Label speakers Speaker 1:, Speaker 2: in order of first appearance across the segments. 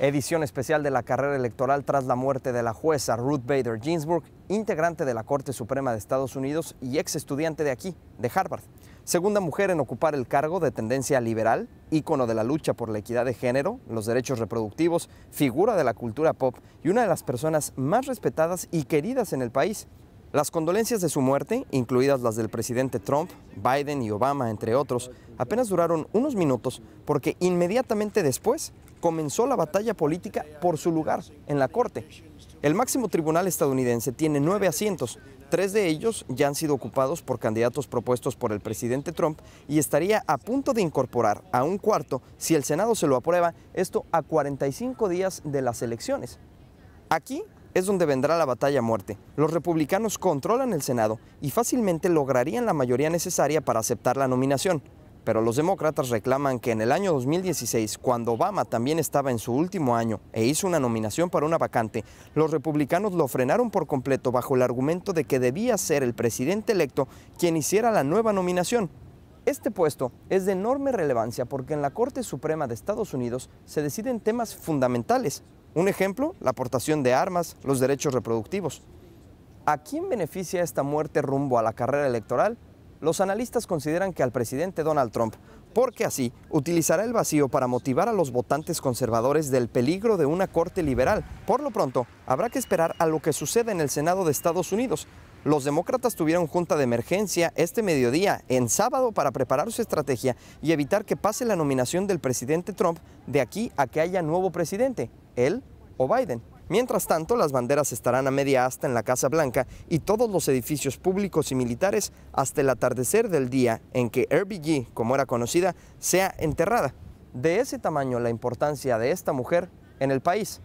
Speaker 1: Edición especial de la carrera electoral tras la muerte de la jueza Ruth Bader Ginsburg, integrante de la Corte Suprema de Estados Unidos y ex estudiante de aquí, de Harvard. Segunda mujer en ocupar el cargo de tendencia liberal, ícono de la lucha por la equidad de género, los derechos reproductivos, figura de la cultura pop y una de las personas más respetadas y queridas en el país. Las condolencias de su muerte, incluidas las del presidente Trump, Biden y Obama, entre otros, apenas duraron unos minutos porque inmediatamente después comenzó la batalla política por su lugar en la Corte. El máximo tribunal estadounidense tiene nueve asientos, tres de ellos ya han sido ocupados por candidatos propuestos por el presidente Trump y estaría a punto de incorporar a un cuarto si el Senado se lo aprueba, esto a 45 días de las elecciones. Aquí es donde vendrá la batalla muerte. Los republicanos controlan el Senado y fácilmente lograrían la mayoría necesaria para aceptar la nominación pero los demócratas reclaman que en el año 2016, cuando Obama también estaba en su último año e hizo una nominación para una vacante, los republicanos lo frenaron por completo bajo el argumento de que debía ser el presidente electo quien hiciera la nueva nominación. Este puesto es de enorme relevancia porque en la Corte Suprema de Estados Unidos se deciden temas fundamentales. Un ejemplo, la aportación de armas, los derechos reproductivos. ¿A quién beneficia esta muerte rumbo a la carrera electoral? los analistas consideran que al presidente Donald Trump, porque así utilizará el vacío para motivar a los votantes conservadores del peligro de una corte liberal. Por lo pronto, habrá que esperar a lo que suceda en el Senado de Estados Unidos. Los demócratas tuvieron junta de emergencia este mediodía en sábado para preparar su estrategia y evitar que pase la nominación del presidente Trump de aquí a que haya nuevo presidente, él o Biden. Mientras tanto, las banderas estarán a media asta en la Casa Blanca y todos los edificios públicos y militares hasta el atardecer del día en que RBG, como era conocida, sea enterrada. De ese tamaño la importancia de esta mujer en el país.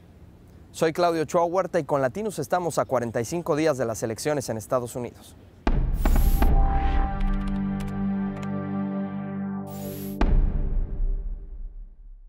Speaker 1: Soy Claudio Chua Huerta y con Latinos estamos a 45 días de las elecciones en Estados Unidos.